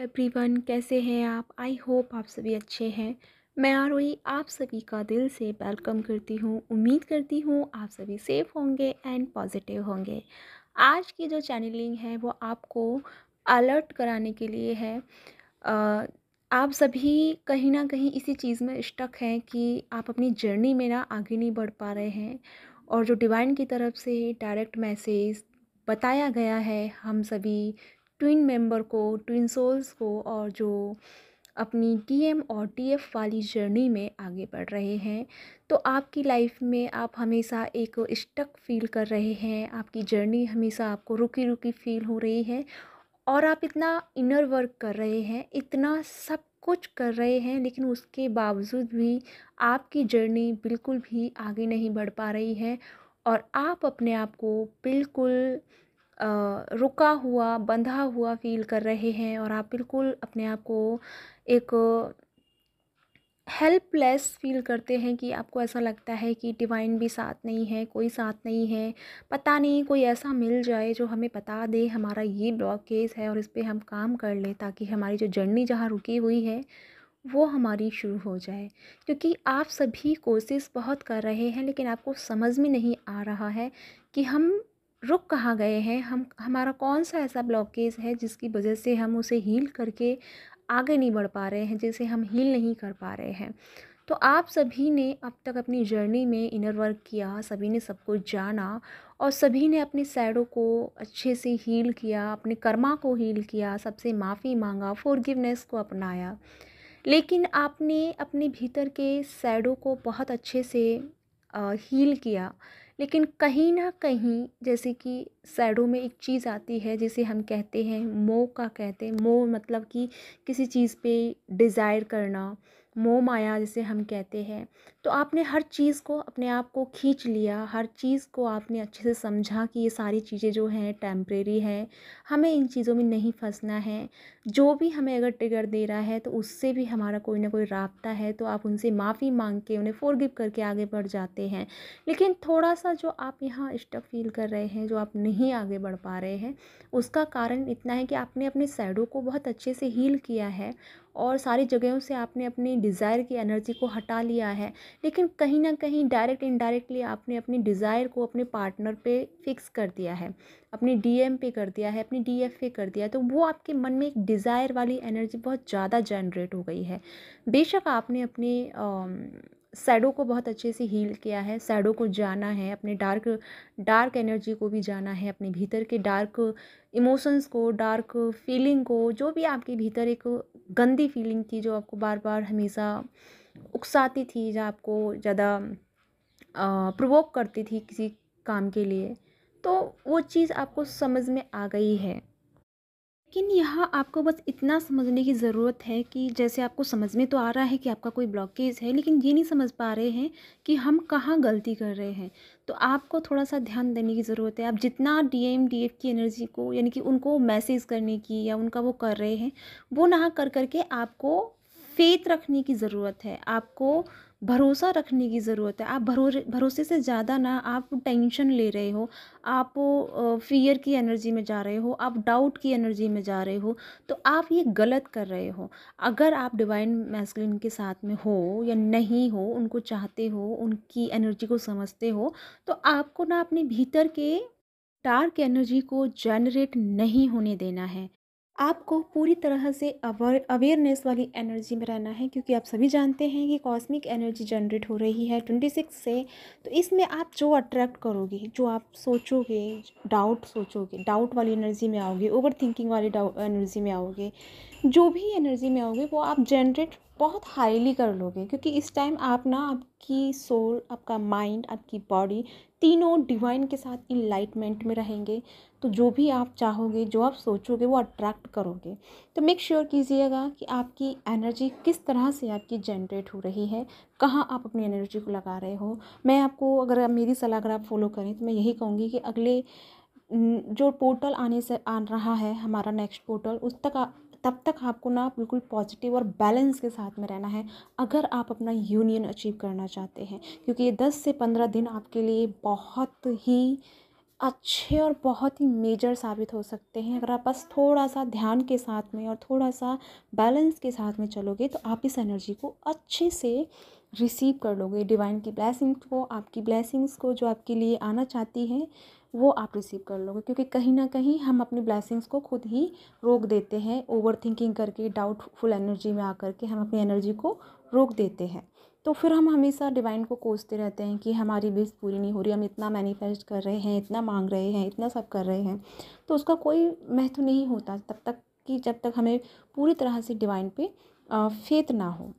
everyone कैसे हैं आप आई होप आप सभी अच्छे हैं मैं आरोही आप सभी का दिल से वेलकम करती हूँ उम्मीद करती हूँ आप सभी सेफ होंगे एंड पॉजिटिव होंगे आज की जो चैनलिंग है वो आपको अलर्ट कराने के लिए है आप सभी कहीं ना कहीं इसी चीज़ में स्टक हैं कि आप अपनी जर्नी में ना आगे नहीं बढ़ पा रहे हैं और जो डिवाइन की तरफ से डायरेक्ट मैसेज बताया गया है हम सभी ट्विन मेंबर को ट्विन सोल्स को और जो अपनी टीएम और टीएफ वाली जर्नी में आगे बढ़ रहे हैं तो आपकी लाइफ में आप हमेशा एक स्टक फील कर रहे हैं आपकी जर्नी हमेशा आपको रुकी रुकी फील हो रही है और आप इतना इनर वर्क कर रहे हैं इतना सब कुछ कर रहे हैं लेकिन उसके बावजूद भी आपकी जर्नी बिल्कुल भी आगे नहीं बढ़ पा रही है और आप अपने आप को बिल्कुल रुका हुआ बंधा हुआ फ़ील कर रहे हैं और आप बिल्कुल अपने आप को एक हेल्पलेस फील करते हैं कि आपको ऐसा लगता है कि डिवाइन भी साथ नहीं है कोई साथ नहीं है पता नहीं कोई ऐसा मिल जाए जो हमें बता दे हमारा ये ब्लॉक केस है और इस पर हम काम कर लें ताकि हमारी जो जर्नी जहाँ रुकी हुई है वो हमारी शुरू हो जाए क्योंकि आप सभी कोशिश बहुत कर रहे हैं लेकिन आपको समझ में नहीं आ रहा है कि हम रुक कहाँ गए हैं हम हमारा कौन सा ऐसा ब्लॉकेज है जिसकी वजह से हम उसे हील करके आगे नहीं बढ़ पा रहे हैं जिसे हम हील नहीं कर पा रहे हैं तो आप सभी ने अब तक अपनी जर्नी में इनर वर्क किया सभी ने सब कुछ जाना और सभी ने अपने सैडों को अच्छे से हील किया अपने कर्मा को हील किया सबसे माफ़ी मांगा फॉरगिवनेस को अपनाया लेकिन आपने अपने भीतर के सैडों को बहुत अच्छे से हील किया लेकिन कहीं ना कहीं जैसे कि सैडो में एक चीज़ आती है जिसे हम कहते हैं मोह का कहते हैं मोह मतलब कि किसी चीज़ पे डिज़ायर करना मोह माया जिसे हम कहते हैं तो आपने हर चीज़ को अपने आप को खींच लिया हर चीज़ को आपने अच्छे से समझा कि ये सारी चीज़ें जो हैं टेम्प्रेरी हैं हमें इन चीज़ों में नहीं फंसना है जो भी हमें अगर ट्रिगर दे रहा है तो उससे भी हमारा कोई ना कोई रबता है तो आप उनसे माफ़ी मांग के उन्हें गिव करके आगे बढ़ जाते हैं लेकिन थोड़ा सा जो आप यहाँ स्टक फील कर रहे हैं जो आप नहीं आगे बढ़ पा रहे हैं उसका कारण इतना है कि आपने अपने सैडो को बहुत अच्छे से हील किया है और सारी जगहों से आपने अपनी डिज़ायर की एनर्जी को हटा लिया है लेकिन कहीं ना कहीं डायरेक्ट इनडायरेक्टली आपने अपनी डिज़ायर को अपने पार्टनर पे फिक्स कर दिया है अपने डीएम पे कर दिया है अपने डीएफ पे कर दिया है तो वो आपके मन में एक डिज़ायर वाली एनर्जी बहुत ज़्यादा जनरेट हो गई है बेशक आपने अपने आ, सैडो को बहुत अच्छे से हील किया है सैडो को जाना है अपने डार्क डार्क एनर्जी को भी जाना है अपने भीतर के डार्क इमोशंस को डार्क फीलिंग को जो भी आपके भीतर एक गंदी फीलिंग थी जो आपको बार बार हमेशा उकसाती थी या आपको ज़्यादा प्रवोक करती थी किसी काम के लिए तो वो चीज़ आपको समझ में आ गई है लेकिन यहाँ आपको बस इतना समझने की ज़रूरत है कि जैसे आपको समझ में तो आ रहा है कि आपका कोई ब्लॉकेज है लेकिन ये नहीं समझ पा रहे हैं कि हम कहाँ गलती कर रहे हैं तो आपको थोड़ा सा ध्यान देने की ज़रूरत है आप जितना डी एम डी एफ की एनर्जी को यानी कि उनको मैसेज करने की या उनका वो कर रहे हैं वो ना कर करके आपको फेथ रखने की ज़रूरत है आपको भरोसा रखने की ज़रूरत है आप भरो भरोसे से ज़्यादा ना आप टेंशन ले रहे हो आप फियर की एनर्जी में जा रहे हो आप डाउट की एनर्जी में जा रहे हो तो आप ये गलत कर रहे हो अगर आप डिवाइन मैस्किलिन के साथ में हो या नहीं हो उनको चाहते हो उनकी एनर्जी को समझते हो तो आपको ना अपने भीतर के डार्क एनर्जी को जनरेट नहीं होने देना है आपको पूरी तरह से अवर अवेयरनेस वाली एनर्जी में रहना है क्योंकि आप सभी जानते हैं कि कॉस्मिक एनर्जी जनरेट हो रही है ट्वेंटी सिक्स से तो इसमें आप जो अट्रैक्ट करोगे जो आप सोचोगे डाउट सोचोगे डाउट वाली एनर्जी में आओगे ओवर थिंकिंग वाली एनर्जी में आओगे जो भी एनर्जी में आओगे वो आप जनरेट बहुत हाईली कर लोगे क्योंकि इस टाइम आप ना आपकी सोल आपका माइंड आपकी बॉडी तीनों डिवाइन के साथ इनलाइटमेंट में रहेंगे तो जो भी आप चाहोगे जो आप सोचोगे वो अट्रैक्ट करोगे तो मेक श्योर कीजिएगा कि आपकी एनर्जी किस तरह से आपकी जनरेट हो रही है कहाँ आप अपनी एनर्जी को लगा रहे हो मैं आपको अगर मेरी सलाह अगर आप फॉलो करें तो मैं यही कहूँगी कि अगले जो पोर्टल आने से आ रहा है हमारा नेक्स्ट पोर्टल उस तक तब तक आपको ना बिल्कुल पॉजिटिव और बैलेंस के साथ में रहना है अगर आप अपना यूनियन अचीव करना चाहते हैं क्योंकि ये दस से पंद्रह दिन आपके लिए बहुत ही अच्छे और बहुत ही मेजर साबित हो सकते हैं अगर आप बस थोड़ा सा ध्यान के साथ में और थोड़ा सा बैलेंस के साथ में चलोगे तो आप इस एनर्जी को अच्छे से रिसीव कर लोगे डिवाइन की ब्लैसिंग को आपकी ब्लैसिंग्स को जो आपके लिए आना चाहती हैं वो आप रिसीव कर लोगे क्योंकि कहीं ना कहीं हम अपनी ब्लैसिंग्स को खुद ही रोक देते हैं ओवर थिंकिंग करके डाउटफुल एनर्जी में आकर के हम अपनी एनर्जी को रोक देते हैं तो फिर हम हमेशा डिवाइन को कोसते रहते हैं कि हमारी विश पूरी नहीं हो रही हम इतना मैनिफेस्ट कर रहे हैं इतना मांग रहे हैं इतना सब कर रहे हैं तो उसका कोई महत्व नहीं होता तब तक कि जब तक हमें पूरी तरह से डिवाइन पे फेत ना हो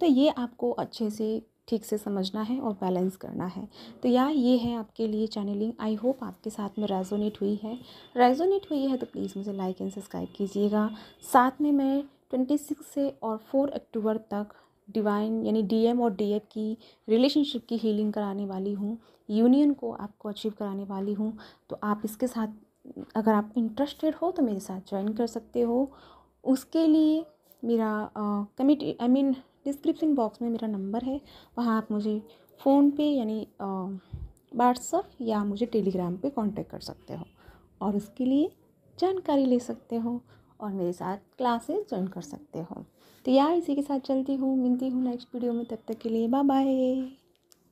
तो ये आपको अच्छे से ठीक से समझना है और बैलेंस करना है तो या ये है आपके लिए चैनलिंग आई होप आपके साथ में रेजोनेट हुई है रेजोनेट हुई है तो प्लीज़ मुझे लाइक एंड सब्सक्राइब कीजिएगा साथ में मैं ट्वेंटी सिक्स से और फोर अक्टूबर तक डिवाइन यानी डीएम और डीएफ की रिलेशनशिप की हीलिंग कराने वाली हूँ यूनियन को आपको अचीव कराने वाली हूँ तो आप इसके साथ अगर आप इंटरेस्टेड हो तो मेरे साथ ज्वाइन कर सकते हो उसके लिए मेरा कमिटी आई मीन डिस्क्रिप्शन बॉक्स में मेरा नंबर है वहाँ आप मुझे फ़ोन पे यानी व्हाट्सअप या मुझे टेलीग्राम पे कांटेक्ट कर सकते हो और उसके लिए जानकारी ले सकते हो और मेरे साथ क्लासेस ज्वाइन कर सकते हो तो या इसी के साथ चलती हूँ मिलती हूँ नेक्स्ट वीडियो में तब तक के लिए बाय बाय